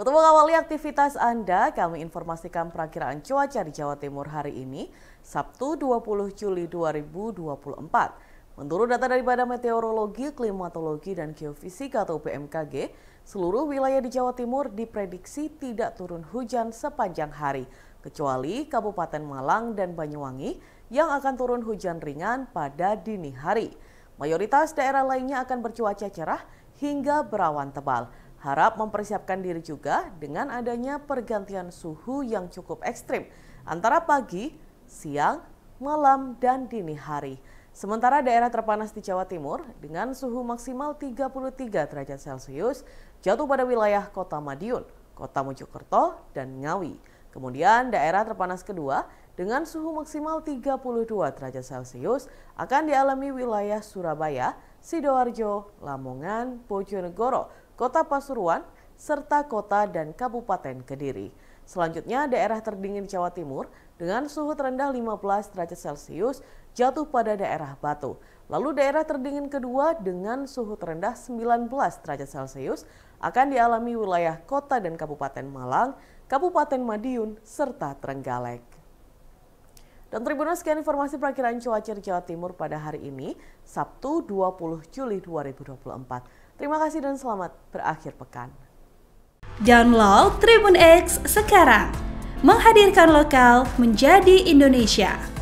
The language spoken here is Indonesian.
Untuk mengawali aktivitas Anda, kami informasikan perakiraan cuaca di Jawa Timur hari ini, Sabtu 20 Juli 2024. Menurut data dari Badan Meteorologi, Klimatologi, dan Geofisika atau BMKG, seluruh wilayah di Jawa Timur diprediksi tidak turun hujan sepanjang hari, kecuali Kabupaten Malang dan Banyuwangi yang akan turun hujan ringan pada dini hari. Mayoritas daerah lainnya akan bercuaca cerah hingga berawan tebal. Harap mempersiapkan diri juga dengan adanya pergantian suhu yang cukup ekstrim antara pagi, siang, malam, dan dini hari. Sementara daerah terpanas di Jawa Timur dengan suhu maksimal 33 derajat Celcius jatuh pada wilayah kota Madiun, kota Mojokerto, dan Ngawi. Kemudian daerah terpanas kedua dengan suhu maksimal 32 derajat Celcius akan dialami wilayah Surabaya, Sidoarjo, Lamongan, Bojonegoro, Kota Pasuruan, serta kota dan kabupaten Kediri. Selanjutnya, daerah terdingin Jawa Timur dengan suhu terendah 15 derajat Celcius jatuh pada daerah Batu. Lalu daerah terdingin kedua dengan suhu terendah 19 derajat Celcius akan dialami wilayah kota dan kabupaten Malang, Kabupaten Madiun, serta Trenggalek. Dan Tribunnews sekian informasi perakhiran cuaca di Jawa Timur pada hari ini, Sabtu 20 Juli 2024. Terima kasih dan selamat berakhir pekan. Download Tribun X sekarang. Menghadirkan lokal menjadi Indonesia.